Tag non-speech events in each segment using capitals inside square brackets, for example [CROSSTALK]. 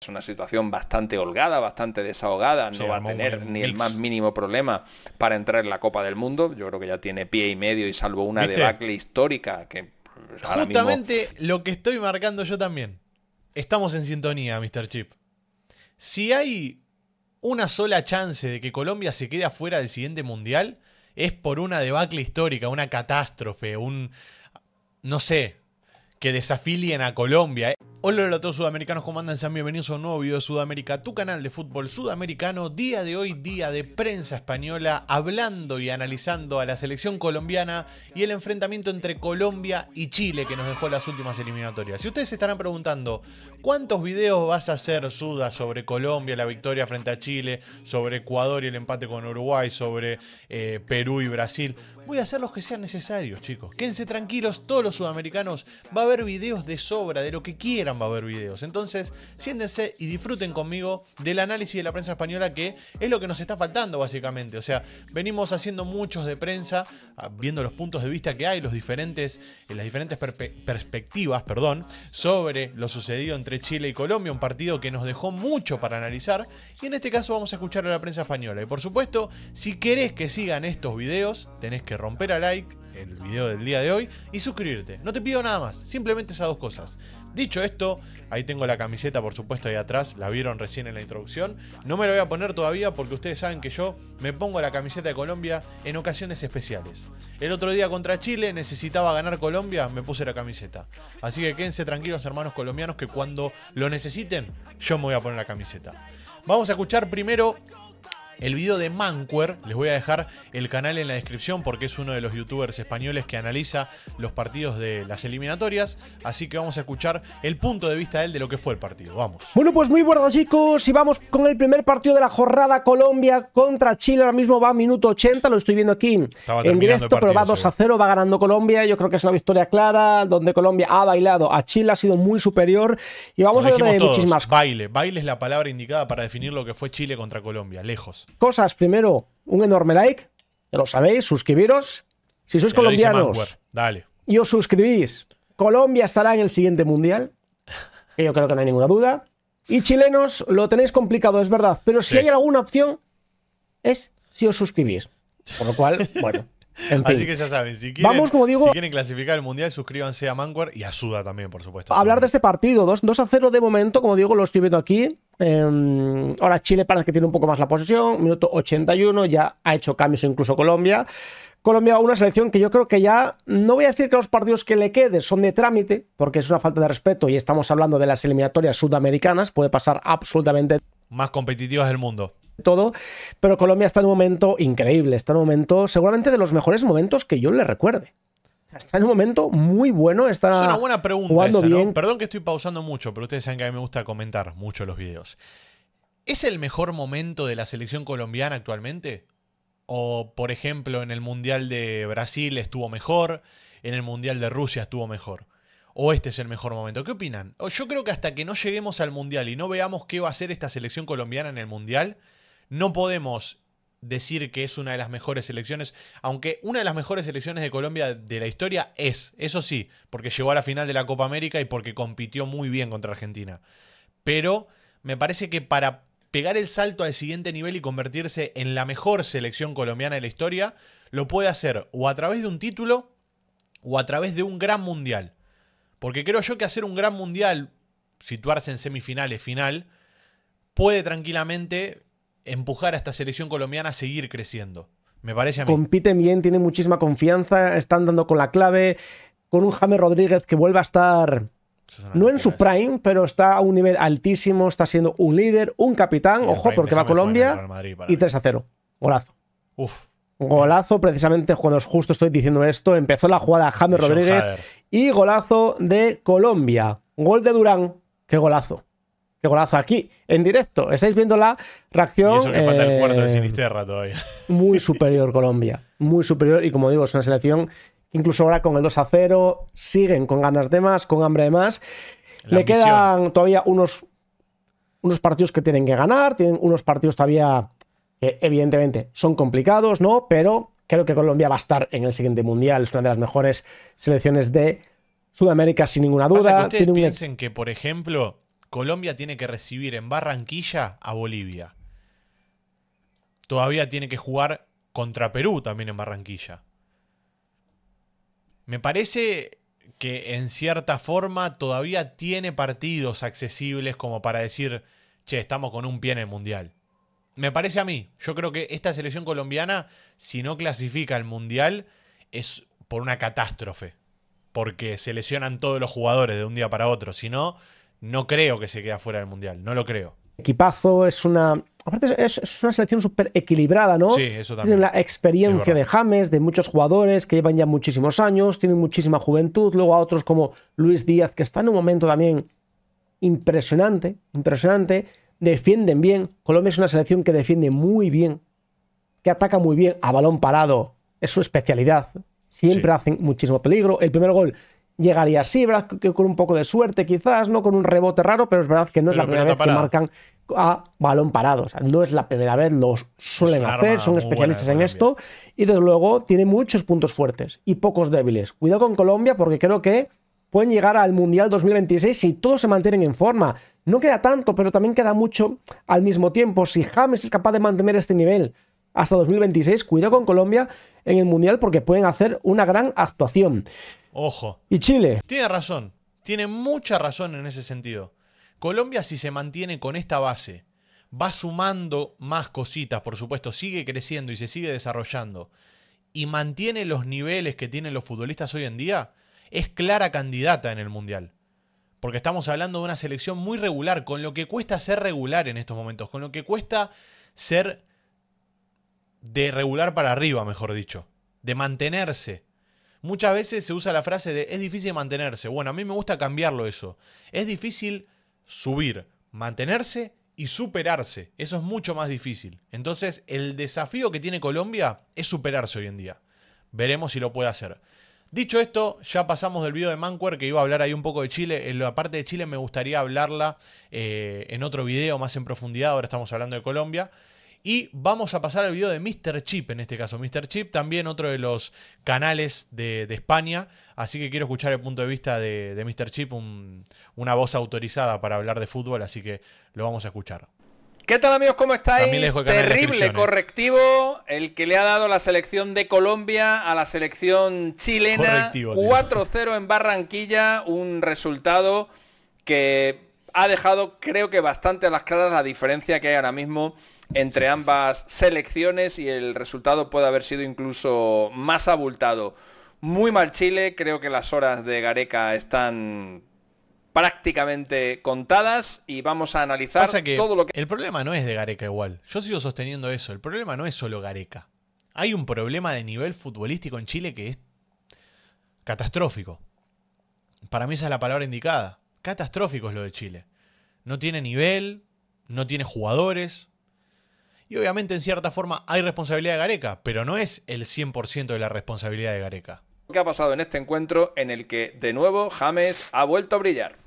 es una situación bastante holgada, bastante desahogada, no va a tener ni el más mínimo problema para entrar en la Copa del Mundo. Yo creo que ya tiene pie y medio y salvo una debacle histórica que... Pues, Justamente lo que estoy marcando yo también. Estamos en sintonía, Mr. Chip. Si hay una sola chance de que Colombia se quede afuera del siguiente mundial, es por una debacle histórica, una catástrofe, un... no sé, que desafilien a Colombia. Hola, a todos sudamericanos, ¿cómo andan? Sean bienvenidos a un nuevo video de Sudamérica, tu canal de fútbol sudamericano. Día de hoy, día de prensa española, hablando y analizando a la selección colombiana y el enfrentamiento entre Colombia y Chile que nos dejó las últimas eliminatorias. Si ustedes se estarán preguntando, ¿cuántos videos vas a hacer, Suda, sobre Colombia, la victoria frente a Chile, sobre Ecuador y el empate con Uruguay, sobre eh, Perú y Brasil? Voy a hacer los que sean necesarios, chicos. Quédense tranquilos, todos los sudamericanos. Va a haber videos de sobra, de lo que quieran va a haber videos. Entonces, siéndense y disfruten conmigo del análisis de la prensa española, que es lo que nos está faltando, básicamente. O sea, venimos haciendo muchos de prensa, ah, viendo los puntos de vista que hay, los diferentes, eh, las diferentes perspectivas, perdón, sobre lo sucedido entre Chile y Colombia, un partido que nos dejó mucho para analizar y en este caso vamos a escuchar a la prensa española. Y por supuesto, si querés que sigan estos videos, tenés que romper a like el video del día de hoy y suscribirte. No te pido nada más, simplemente esas dos cosas. Dicho esto, ahí tengo la camiseta por supuesto ahí atrás, la vieron recién en la introducción. No me la voy a poner todavía porque ustedes saben que yo me pongo la camiseta de Colombia en ocasiones especiales. El otro día contra Chile necesitaba ganar Colombia, me puse la camiseta. Así que quédense tranquilos hermanos colombianos que cuando lo necesiten yo me voy a poner la camiseta. Vamos a escuchar primero el video de Manquer. Les voy a dejar el canal en la descripción porque es uno de los youtubers españoles que analiza los partidos de las eliminatorias. Así que vamos a escuchar el punto de vista de él de lo que fue el partido. Vamos. Bueno, pues muy buenas chicos. Y vamos con el primer partido de la jornada Colombia contra Chile. Ahora mismo va a minuto 80, lo estoy viendo aquí en directo, pero va 2 a 0, va ganando Colombia. Yo creo que es una victoria clara donde Colombia ha bailado a Chile, ha sido muy superior. Y vamos a ver de muchísimas. Baile, baile es la palabra indicada para definir lo que fue Chile contra Colombia, lejos cosas. Primero, un enorme like, ya lo sabéis, suscribiros. Si sois colombianos y os suscribís, Colombia estará en el siguiente mundial. Que yo creo que no hay ninguna duda. Y chilenos, lo tenéis complicado, es verdad. Pero si hay alguna opción, es si os suscribís. Por lo cual, [LAUGHS] bueno. Así que ya saben, si quieren, quieren clasificar el Mundial, suscríbanse a Manguar y a Suda también, por supuesto. Hablar de este partido, 2, a 0 de momento, como digo, lo estoy viendo aquí. Em, ahora Chile para que tiene un poco más la posición, minuto 81, ya ha hecho cambios incluso Colombia. Colombia, una selección que yo creo que ya, no voy a decir que los partidos que le queden son de trámite, porque es una falta de respeto y estamos hablando de las eliminatorias sudamericanas, puede pasar absolutamente más competitivas del mundo todo, pero Colombia está en un momento increíble, está en un momento seguramente de los mejores momentos que yo le recuerde. Está en un momento muy bueno, está es una buena pregunta Perdón que estoy pausando mucho, pero ustedes saben que a mí me gusta comentar mucho los videos. ¿Es el mejor momento de la selección colombiana actualmente? ¿O, por ejemplo, en el Mundial de Brasil estuvo mejor? ¿En el Mundial de Rusia estuvo mejor? o este es el mejor momento. ¿Qué opinan? Yo creo que hasta que no lleguemos al Mundial y no veamos qué va a hacer esta selección colombiana en el Mundial, no podemos decir que es una de las mejores selecciones, aunque una de las mejores selecciones de Colombia de la historia es, eso sí, porque llegó a la final de la Copa América y porque compitió muy bien contra Argentina. Pero me parece que para pegar el salto al siguiente nivel y convertirse en la mejor selección colombiana de la historia, lo puede hacer o a través de un título o a través de un gran mundial. Porque creo yo que hacer un gran mundial, situarse en semifinales, final, puede tranquilamente empujar a esta selección colombiana a seguir creciendo. Me parece a mí. Compiten bien, tienen muchísima confianza, están dando con la clave, con un James Rodríguez que vuelve a estar no en su ¿eh? prime, pero está a un nivel altísimo, está siendo un líder, un capitán, ojo, porque va a Colombia y 3 a 0. Golazo. Uf, Golazo, precisamente cuando justo estoy diciendo esto, empezó la jugada Jaime Rodríguez y golazo de Colombia. Gol de Durán, qué golazo. Qué golazo aquí, en directo. Estáis viendo la reacción. Muy superior Colombia, muy superior. Y como digo, es una selección que incluso ahora con el 2 a 0 siguen con ganas de más, con hambre de más. Le quedan todavía unos, unos partidos que tienen que ganar, tienen unos partidos todavía que evidentemente son complicados, ¿no? Pero creo que Colombia va a estar en el siguiente mundial, es una de las mejores selecciones de Sudamérica sin ninguna duda. que piensen que, por ejemplo, Colombia tiene que recibir en Barranquilla a Bolivia. Todavía tiene que jugar contra Perú también en Barranquilla. Me parece que en cierta forma todavía tiene partidos accesibles como para decir, che, estamos con un pie en el Mundial. Me parece a mí, yo creo que esta selección colombiana, si no clasifica al Mundial, es por una catástrofe. Porque se lesionan todos los jugadores de un día para otro. Si no, no creo que se quede fuera del Mundial. No lo creo. Equipazo, es una. Aparte, es, una selección súper equilibrada, ¿no? Sí, eso también. Tienen la experiencia de James, de muchos jugadores que llevan ya muchísimos años, tienen muchísima juventud. Luego a otros como Luis Díaz, que está en un momento también impresionante, impresionante defienden bien. Colombia es una selección que defiende muy bien, que ataca muy bien a balón parado. Es su especialidad. Siempre hacen muchísimo peligro. El primer gol llegaría así, ¿verdad? Que con un poco de suerte, quizás, ¿no? Con un rebote raro, pero es verdad que no es la primera vez que marcan a balón parado. O sea, no es la primera vez, los suelen hacer, son especialistas en esto. Y desde luego tiene muchos puntos fuertes y pocos débiles. Cuidado con Colombia porque creo que pueden llegar al Mundial 2026 si todos se mantienen en forma. No queda tanto, pero también queda mucho al mismo tiempo. Si James es capaz de mantener este nivel hasta 2026, cuidado con Colombia en el Mundial porque pueden hacer una gran actuación. Ojo. ¿Y Chile? Tiene razón, tiene mucha razón en ese sentido. Colombia si se mantiene con esta base, va sumando más cositas, por supuesto, sigue creciendo y se sigue desarrollando, y mantiene los niveles que tienen los futbolistas hoy en día, es clara candidata en el Mundial porque estamos hablando de una selección muy regular, con lo que cuesta ser regular en estos momentos, con lo que cuesta ser de regular para arriba, mejor dicho, de mantenerse. Muchas veces se usa la frase de es difícil mantenerse. Bueno, a mí me gusta cambiarlo eso. Es difícil subir, mantenerse y superarse. Eso es mucho más difícil. Entonces, el desafío que tiene Colombia es superarse hoy en día. Veremos si lo puede hacer. Dicho esto, ya pasamos del video de Manquer, que iba a hablar ahí un poco de Chile. En eh, la parte de Chile me gustaría hablarla eh, en otro video más en profundidad. Ahora estamos hablando de Colombia. Y vamos a pasar al video de Mr. Chip, en este caso. Mr. Chip, también otro de los canales de, España. Así que quiero escuchar el punto de vista de, Mr. Chip, una voz autorizada para hablar de fútbol. Así que lo vamos a escuchar. ¿Qué tal amigos? ¿Cómo estáis? Terrible ¿eh? correctivo el que le ha dado la selección de Colombia a la selección chilena. 4-0 en Barranquilla, un resultado que ha dejado creo que bastante a las claras la diferencia que hay ahora mismo entre ambas selecciones y el resultado puede haber sido incluso más abultado. Muy mal Chile, creo que las horas de Gareca están prácticamente contadas y vamos a analizar todo lo que... El problema no es de Gareca igual. Yo sigo sosteniendo eso. El problema no es solo Gareca. Hay un problema de nivel futbolístico en Chile que es catastrófico. Para mí esa es la palabra indicada. Catastrófico es lo de Chile. No tiene nivel, no tiene jugadores. Y obviamente en cierta forma hay responsabilidad de Gareca, pero no es el 100% de la responsabilidad de Gareca. ¿Qué ha pasado en este encuentro en el que de nuevo James ha vuelto a brillar?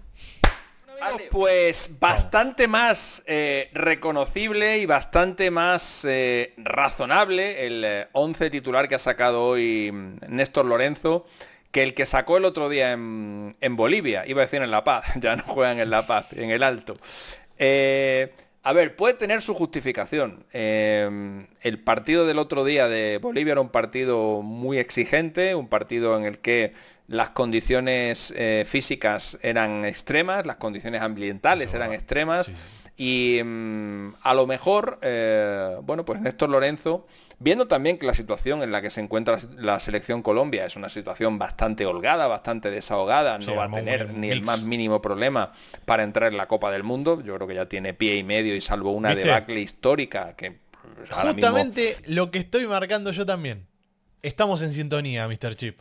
Ah, pues bastante más eh, reconocible y bastante más eh, razonable el 11 eh, titular que ha sacado hoy mm, Néstor Lorenzo que el que sacó el otro día en, Bolivia. Iba a decir en La Paz, [LAUGHS] ya no juegan en La Paz, en el Alto. a ver, puede tener su justificación. el partido del otro día de Bolivia era un partido muy exigente, un partido en el que las condiciones eh, físicas eran extremas, las condiciones ambientales eran extremas. Y mm, a lo mejor, eh, bueno, pues Néstor Lorenzo, viendo también que la situación en la que se encuentra la selección Colombia es una situación bastante holgada, bastante desahogada, no va a tener ni el más mínimo problema para entrar en la Copa del Mundo, yo creo que ya tiene pie y medio y salvo una debacle histórica que... Pues, Justamente lo que estoy marcando yo también. Estamos en sintonía, Mr. Chip.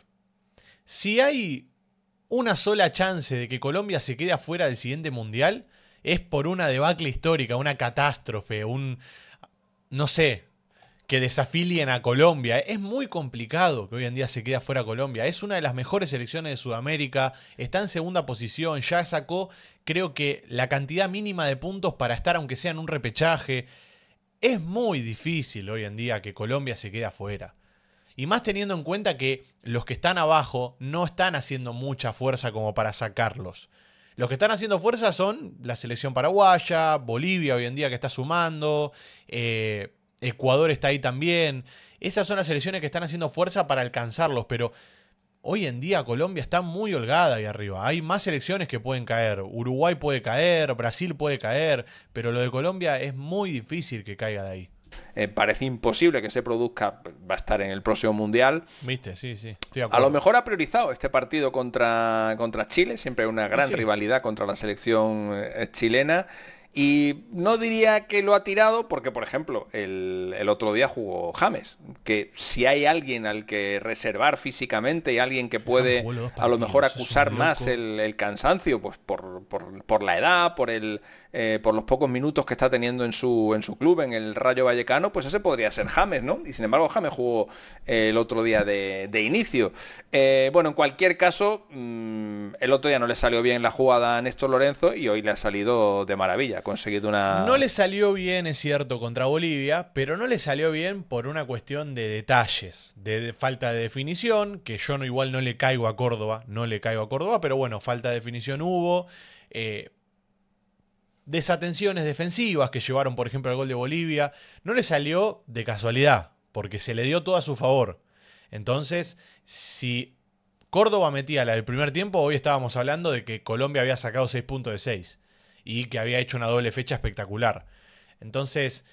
Si hay una sola chance de que Colombia se quede afuera del siguiente mundial, es por una debacle histórica, una catástrofe, un. no sé, que desafilien a Colombia. Es muy complicado que hoy en día se quede afuera Colombia. Es una de las mejores selecciones de Sudamérica. Está en segunda posición. Ya sacó, creo que, la cantidad mínima de puntos para estar, aunque sea en un repechaje. Es muy difícil hoy en día que Colombia se quede afuera. Y más teniendo en cuenta que los que están abajo no están haciendo mucha fuerza como para sacarlos. Los que están haciendo fuerza son la selección paraguaya, Bolivia hoy en día que está sumando, eh, Ecuador está ahí también. Esas son las selecciones que están haciendo fuerza para alcanzarlos, pero hoy en día Colombia está muy holgada ahí arriba. Hay más selecciones que pueden caer. Uruguay puede caer, Brasil puede caer, pero lo de Colombia es muy difícil que caiga de ahí. Eh, parece imposible que se produzca, va a estar en el próximo Mundial. Viste, sí, sí. a lo mejor ha priorizado este partido contra, contra Chile, siempre hay una gran rivalidad contra la selección eh, chilena. Y no diría que lo ha tirado porque, por ejemplo, el, otro día jugó James, que si hay alguien al que reservar físicamente y alguien que puede a lo mejor acusar más el, cansancio, pues por, la edad, eh, por, los pocos minutos que está teniendo en su, club, en el Rayo Vallecano, pues ese podría ser James, ¿no? Y sin embargo James jugó eh, el otro día de, inicio. Eh, bueno, en cualquier caso, mm, el otro día no le salió bien la jugada a Néstor Lorenzo y hoy le ha salido de maravilla. No le salió bien, es cierto, contra Bolivia, pero no le salió bien por una cuestión de detalles, de, falta de definición, que yo no, igual no le caigo a Córdoba, no le caigo a Córdoba, pero bueno, falta de definición hubo. Eh, desatenciones defensivas que llevaron, por ejemplo, al gol de Bolivia, no le salió de casualidad, porque se le dio todo a su favor. Entonces, si Córdoba metía la del primer tiempo, hoy estábamos hablando de que Colombia había sacado 6 puntos de 6 y que había hecho una doble fecha espectacular. Entonces,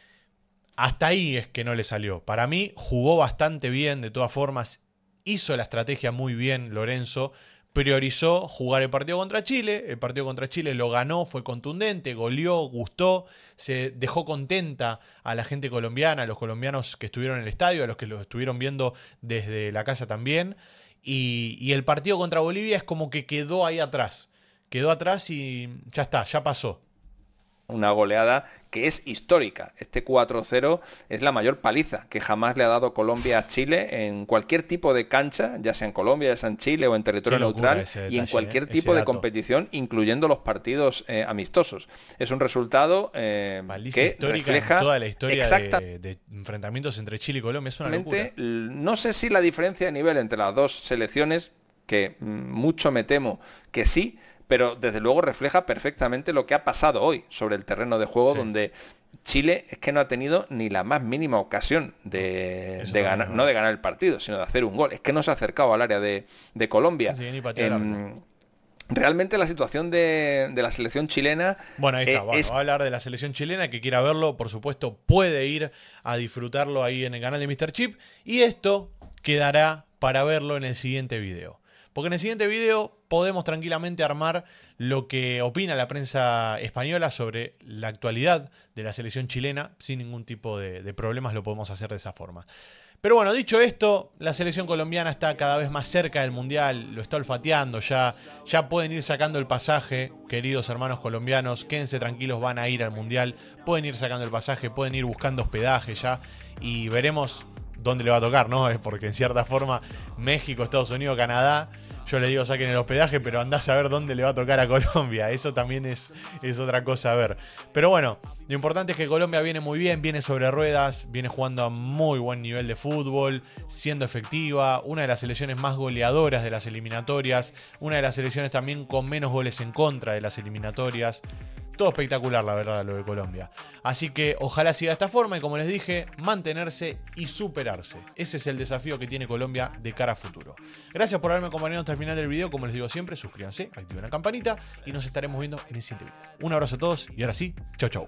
hasta ahí es que no le salió. Para mí jugó bastante bien, de todas formas, hizo la estrategia muy bien Lorenzo, priorizó jugar el partido contra Chile, el partido contra Chile lo ganó, fue contundente, goleó, gustó, se dejó contenta a la gente colombiana, a los colombianos que estuvieron en el estadio, a los que lo estuvieron viendo desde la casa también. Y, y el partido contra Bolivia es como que quedó ahí atrás quedó atrás y ya está, ya pasó. Una goleada que es histórica. Este 4-0 es la mayor paliza que jamás le ha dado Colombia a Chile en cualquier tipo de cancha, ya sea en Colombia, ya sea en Chile o en territorio neutral, y en cualquier eh, tipo de competición, incluyendo los partidos eh, amistosos. Es un resultado eh, que refleja toda la historia de, enfrentamientos entre Chile y Colombia. Es No sé si la diferencia de nivel entre las dos selecciones, que mm, mucho me temo que sí, pero desde luego refleja perfectamente lo que ha pasado hoy sobre el terreno de juego donde Chile es que no ha tenido ni la más mínima ocasión de, ganar, no de ganar el partido, sino de hacer un gol. Es que no se ha acercado al área de, Colombia. Em, realmente la situación de, la selección chilena. Bueno, ahí está. Eh, Vamos a hablar de la selección chilena. Que quiera verlo, por supuesto, puede ir a disfrutarlo ahí en el canal de Mr. Chip. Y esto quedará para verlo en el siguiente video. Porque en el siguiente video podemos tranquilamente armar lo que opina la prensa española sobre la actualidad de la selección chilena. Sin ningún tipo de, problemas lo podemos hacer de esa forma. Pero bueno, dicho esto, la selección colombiana está cada vez más cerca del Mundial, lo está olfateando, ya, ya pueden ir sacando el pasaje, queridos hermanos colombianos, quédense tranquilos, van a ir al Mundial, pueden ir sacando el pasaje, pueden ir buscando hospedaje ya y veremos dónde le va a tocar, ¿no? [LAUGHS] Es porque en cierta forma México, Estados Unidos, Canadá, yo le digo saquen el hospedaje, pero andás a ver dónde le va a tocar a [LAUGHS] Colombia. Eso también es, es otra cosa a ver. Pero bueno, lo importante es que Colombia viene muy bien, viene sobre ruedas, viene jugando a muy buen nivel de fútbol, siendo efectiva, una de las selecciones más goleadoras de las eliminatorias, una de las selecciones también con menos goles en contra de las eliminatorias todo espectacular, la verdad, lo de Colombia. Así que ojalá siga de esta forma y como les dije, mantenerse y superarse. Ese es el desafío que tiene Colombia de cara a futuro. Gracias por haberme acompañado hasta el final del video. Como les digo siempre, suscríbanse, activen la campanita y nos estaremos viendo en el siguiente video. Un abrazo a todos y ahora sí, chau chau.